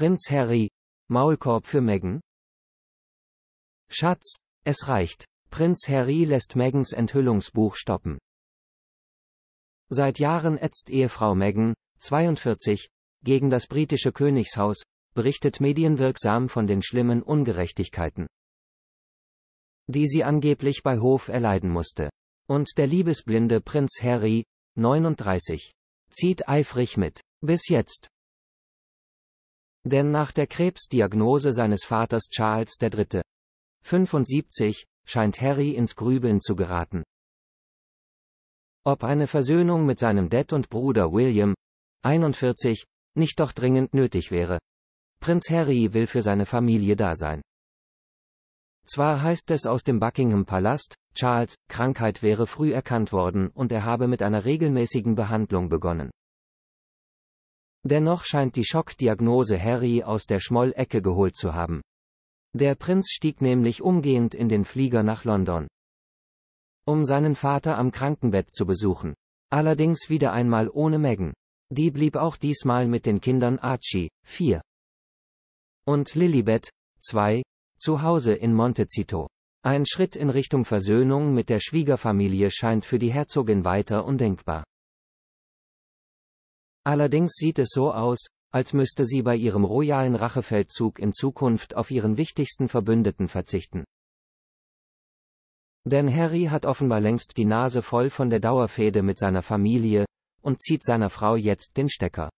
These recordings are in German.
Prinz Harry. Maulkorb für Meghan? Schatz, es reicht. Prinz Harry lässt Megans Enthüllungsbuch stoppen. Seit Jahren ätzt Ehefrau Meghan, 42, gegen das britische Königshaus, berichtet medienwirksam von den schlimmen Ungerechtigkeiten, die sie angeblich bei Hof erleiden musste. Und der liebesblinde Prinz Harry, 39, zieht eifrig mit. Bis jetzt. Denn nach der Krebsdiagnose seines Vaters Charles III. 75 scheint Harry ins Grübeln zu geraten. Ob eine Versöhnung mit seinem Dad und Bruder William 41 nicht doch dringend nötig wäre. Prinz Harry will für seine Familie da sein. Zwar heißt es aus dem Buckingham Palast, Charles, Krankheit wäre früh erkannt worden und er habe mit einer regelmäßigen Behandlung begonnen. Dennoch scheint die Schockdiagnose Harry aus der Schmollecke geholt zu haben. Der Prinz stieg nämlich umgehend in den Flieger nach London. Um seinen Vater am Krankenbett zu besuchen. Allerdings wieder einmal ohne Megan. Die blieb auch diesmal mit den Kindern Archie, 4. Und Lilibet, 2, zu Hause in Montecito. Ein Schritt in Richtung Versöhnung mit der Schwiegerfamilie scheint für die Herzogin weiter undenkbar. Allerdings sieht es so aus, als müsste sie bei ihrem royalen Rachefeldzug in Zukunft auf ihren wichtigsten Verbündeten verzichten. Denn Harry hat offenbar längst die Nase voll von der Dauerfehde mit seiner Familie und zieht seiner Frau jetzt den Stecker.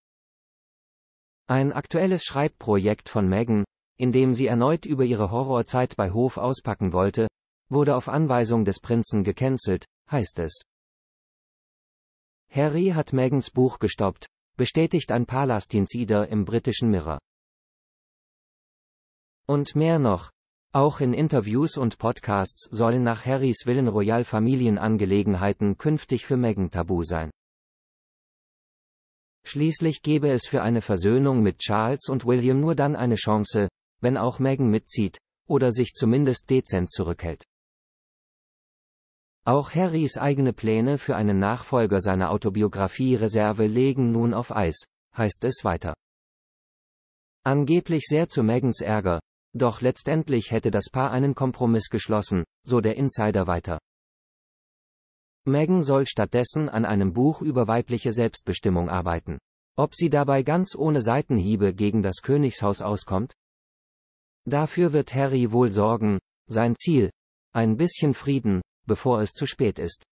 Ein aktuelles Schreibprojekt von Meghan, in dem sie erneut über ihre Horrorzeit bei Hof auspacken wollte, wurde auf Anweisung des Prinzen gecancelt, heißt es. Harry hat Megans Buch gestoppt, bestätigt ein Palästinsider im britischen Mirror. Und mehr noch. Auch in Interviews und Podcasts sollen nach Harrys Willen Royal Familienangelegenheiten künftig für Meghan tabu sein. Schließlich gäbe es für eine Versöhnung mit Charles und William nur dann eine Chance, wenn auch Meghan mitzieht, oder sich zumindest dezent zurückhält. Auch Harrys eigene Pläne für einen Nachfolger seiner Autobiografie Reserve legen nun auf Eis, heißt es weiter. Angeblich sehr zu Megans Ärger, doch letztendlich hätte das Paar einen Kompromiss geschlossen, so der Insider weiter. Megan soll stattdessen an einem Buch über weibliche Selbstbestimmung arbeiten. Ob sie dabei ganz ohne Seitenhiebe gegen das Königshaus auskommt? Dafür wird Harry wohl sorgen, sein Ziel, ein bisschen Frieden, bevor es zu spät ist.